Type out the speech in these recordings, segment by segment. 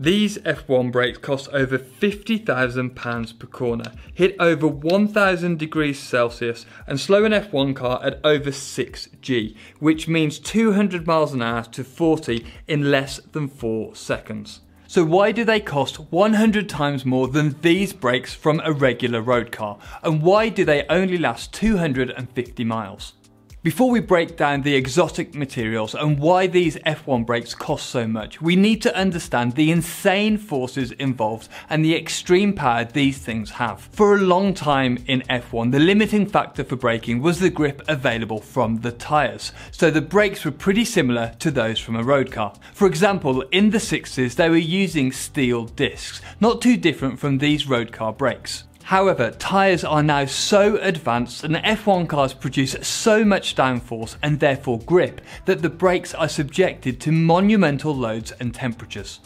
These F1 brakes cost over £50,000 per corner, hit over 1000 degrees Celsius and slow an F1 car at over 6G, which means 200 miles an hour to 40 in less than 4 seconds. So why do they cost 100 times more than these brakes from a regular road car? And why do they only last 250 miles? Before we break down the exotic materials and why these F1 brakes cost so much, we need to understand the insane forces involved and the extreme power these things have. For a long time in F1, the limiting factor for braking was the grip available from the tyres, so the brakes were pretty similar to those from a road car. For example, in the 60s they were using steel discs, not too different from these road car brakes. However, tyres are now so advanced and F1 cars produce so much downforce and therefore grip that the brakes are subjected to monumental loads and temperatures.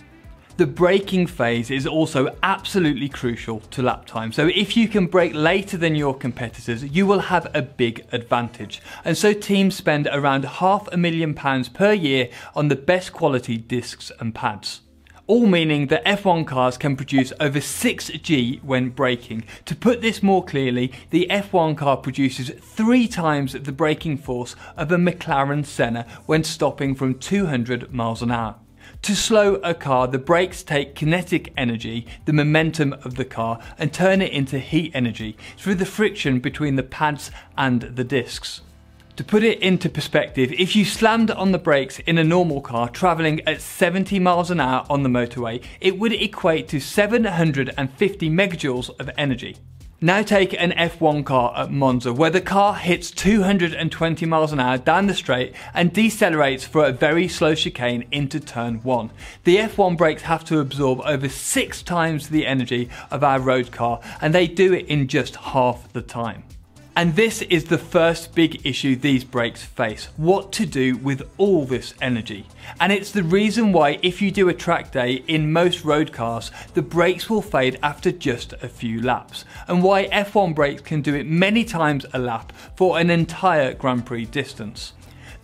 The braking phase is also absolutely crucial to lap time. So if you can brake later than your competitors, you will have a big advantage. And so teams spend around half a million pounds per year on the best quality discs and pads all meaning that F1 cars can produce over 6G when braking. To put this more clearly, the F1 car produces three times the braking force of a McLaren Senna when stopping from 200 miles an hour. To slow a car, the brakes take kinetic energy, the momentum of the car, and turn it into heat energy through the friction between the pads and the discs. To put it into perspective, if you slammed on the brakes in a normal car traveling at 70 miles an hour on the motorway, it would equate to 750 megajoules of energy. Now take an F1 car at Monza where the car hits 220 miles an hour down the straight and decelerates for a very slow chicane into turn one. The F1 brakes have to absorb over six times the energy of our road car and they do it in just half the time. And this is the first big issue these brakes face, what to do with all this energy. And it's the reason why if you do a track day in most road cars, the brakes will fade after just a few laps, and why F1 brakes can do it many times a lap for an entire Grand Prix distance.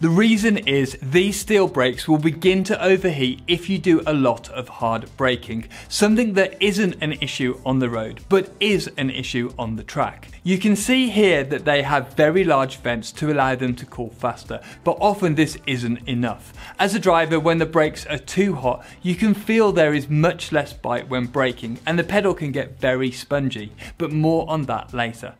The reason is these steel brakes will begin to overheat if you do a lot of hard braking, something that isn't an issue on the road, but is an issue on the track. You can see here that they have very large vents to allow them to cool faster, but often this isn't enough. As a driver, when the brakes are too hot, you can feel there is much less bite when braking and the pedal can get very spongy, but more on that later.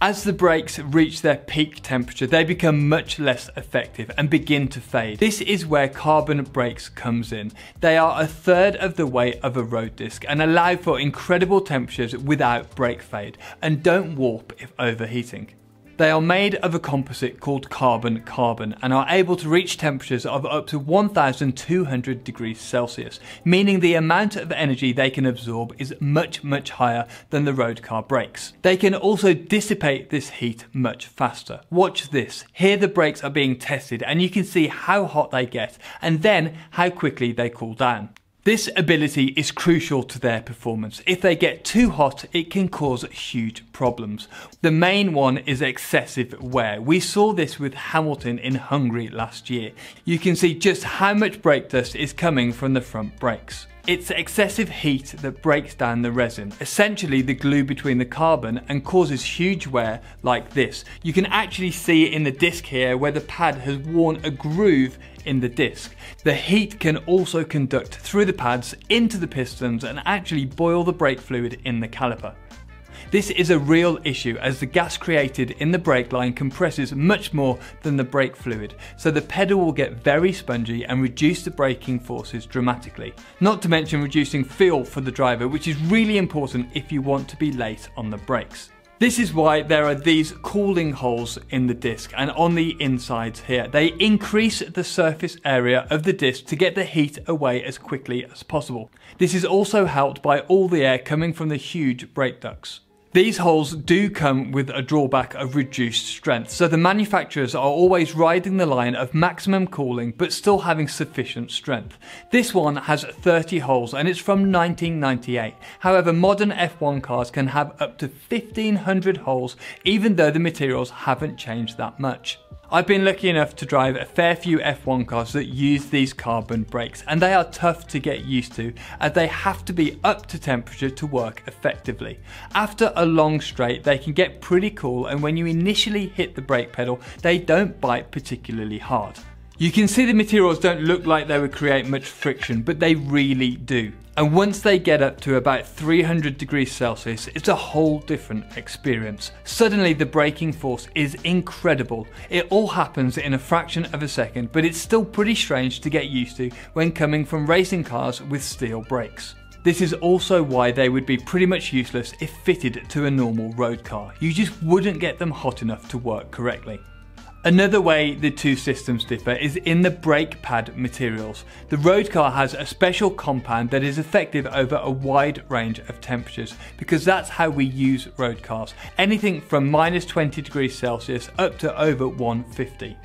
As the brakes reach their peak temperature, they become much less effective and begin to fade. This is where carbon brakes comes in. They are a third of the weight of a road disc and allow for incredible temperatures without brake fade and don't warp if overheating. They are made of a composite called carbon-carbon and are able to reach temperatures of up to 1200 degrees Celsius, meaning the amount of energy they can absorb is much, much higher than the road car brakes. They can also dissipate this heat much faster. Watch this. Here the brakes are being tested and you can see how hot they get and then how quickly they cool down. This ability is crucial to their performance. If they get too hot, it can cause huge problems. The main one is excessive wear. We saw this with Hamilton in Hungary last year. You can see just how much brake dust is coming from the front brakes. It's excessive heat that breaks down the resin, essentially the glue between the carbon, and causes huge wear like this. You can actually see in the disc here where the pad has worn a groove in the disc. The heat can also conduct through the pads into the pistons and actually boil the brake fluid in the caliper. This is a real issue as the gas created in the brake line compresses much more than the brake fluid, so the pedal will get very spongy and reduce the braking forces dramatically. Not to mention reducing feel for the driver, which is really important if you want to be late on the brakes. This is why there are these cooling holes in the disc and on the insides here. They increase the surface area of the disc to get the heat away as quickly as possible. This is also helped by all the air coming from the huge brake ducts. These holes do come with a drawback of reduced strength, so the manufacturers are always riding the line of maximum cooling but still having sufficient strength. This one has 30 holes and it's from 1998. However, modern F1 cars can have up to 1500 holes even though the materials haven't changed that much. I've been lucky enough to drive a fair few F1 cars that use these carbon brakes and they are tough to get used to as they have to be up to temperature to work effectively. After a long straight they can get pretty cool and when you initially hit the brake pedal they don't bite particularly hard. You can see the materials don't look like they would create much friction, but they really do. And once they get up to about 300 degrees Celsius, it's a whole different experience. Suddenly the braking force is incredible. It all happens in a fraction of a second, but it's still pretty strange to get used to when coming from racing cars with steel brakes. This is also why they would be pretty much useless if fitted to a normal road car. You just wouldn't get them hot enough to work correctly. Another way the two systems differ is in the brake pad materials. The road car has a special compound that is effective over a wide range of temperatures because that's how we use road cars. Anything from minus 20 degrees Celsius up to over 150.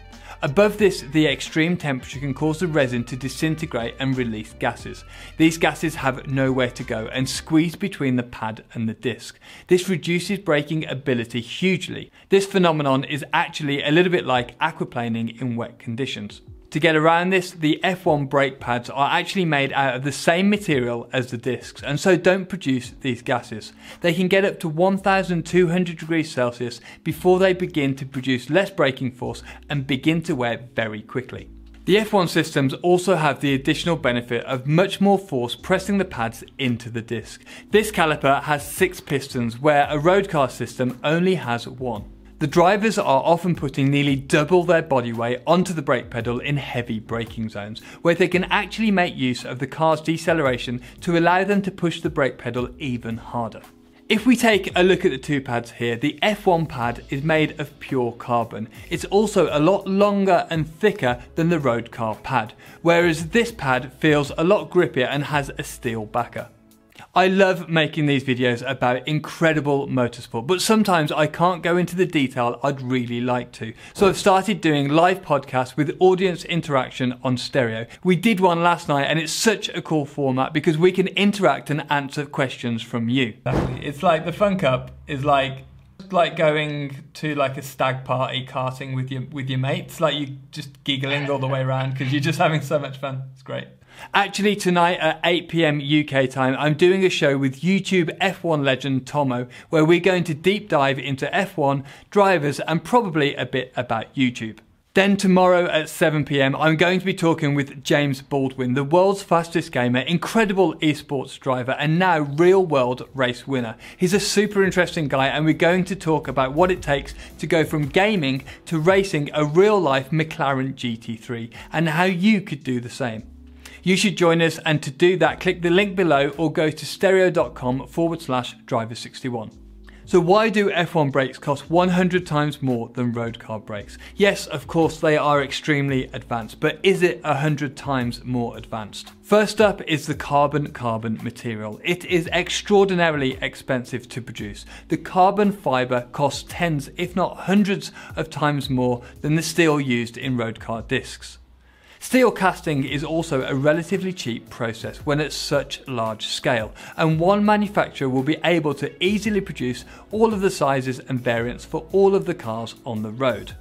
Above this, the extreme temperature can cause the resin to disintegrate and release gases. These gases have nowhere to go and squeeze between the pad and the disc. This reduces braking ability hugely. This phenomenon is actually a little bit like aquaplaning in wet conditions. To get around this, the F1 brake pads are actually made out of the same material as the discs and so don't produce these gases. They can get up to 1200 degrees Celsius before they begin to produce less braking force and begin to wear very quickly. The F1 systems also have the additional benefit of much more force pressing the pads into the disc. This caliper has six pistons where a road car system only has one. The drivers are often putting nearly double their body weight onto the brake pedal in heavy braking zones, where they can actually make use of the car's deceleration to allow them to push the brake pedal even harder. If we take a look at the two pads here, the F1 pad is made of pure carbon. It's also a lot longer and thicker than the road car pad, whereas this pad feels a lot grippier and has a steel backer. I love making these videos about incredible motorsport, but sometimes I can't go into the detail I'd really like to. So I've started doing live podcasts with audience interaction on stereo. We did one last night and it's such a cool format because we can interact and answer questions from you. It's like the Fun Cup is like like going to like a stag party karting with your with your mates like you just giggling all the way around because you're just having so much fun it's great Actually, tonight at 8 pm UK time, I'm doing a show with YouTube F1 legend Tomo where we're going to deep dive into F1, drivers, and probably a bit about YouTube. Then tomorrow at 7pm, I'm going to be talking with James Baldwin, the world's fastest gamer, incredible esports driver, and now real world race winner. He's a super interesting guy, and we're going to talk about what it takes to go from gaming to racing a real life McLaren GT3 and how you could do the same. You should join us and to do that, click the link below or go to stereo.com forward slash driver61. So why do F1 brakes cost 100 times more than road car brakes? Yes, of course they are extremely advanced, but is it 100 times more advanced? First up is the carbon-carbon material. It is extraordinarily expensive to produce. The carbon fiber costs tens, if not hundreds of times more than the steel used in road car discs. Steel casting is also a relatively cheap process when at such large scale, and one manufacturer will be able to easily produce all of the sizes and variants for all of the cars on the road.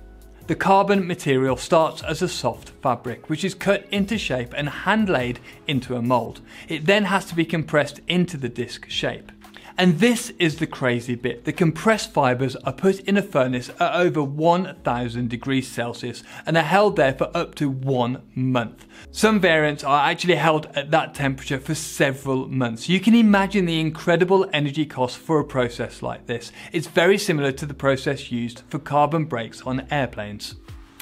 The carbon material starts as a soft fabric, which is cut into shape and hand laid into a mould. It then has to be compressed into the disc shape. And this is the crazy bit. The compressed fibres are put in a furnace at over 1000 degrees Celsius and are held there for up to one month. Some variants are actually held at that temperature for several months. You can imagine the incredible energy cost for a process like this. It's very similar to the process used for carbon brakes on airplanes.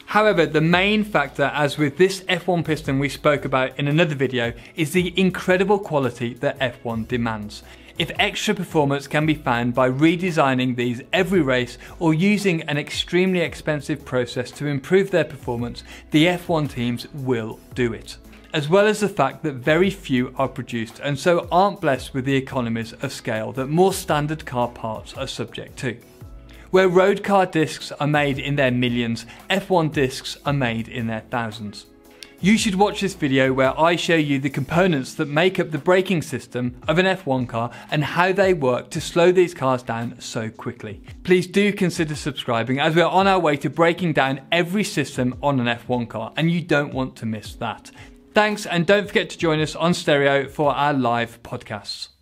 However, the main factor, as with this F1 piston we spoke about in another video, is the incredible quality that F1 demands if extra performance can be found by redesigning these every race or using an extremely expensive process to improve their performance, the F1 teams will do it. As well as the fact that very few are produced and so aren't blessed with the economies of scale that more standard car parts are subject to. Where road car discs are made in their millions, F1 discs are made in their thousands. You should watch this video where I show you the components that make up the braking system of an F1 car and how they work to slow these cars down so quickly. Please do consider subscribing as we're on our way to breaking down every system on an F1 car and you don't want to miss that. Thanks and don't forget to join us on Stereo for our live podcasts.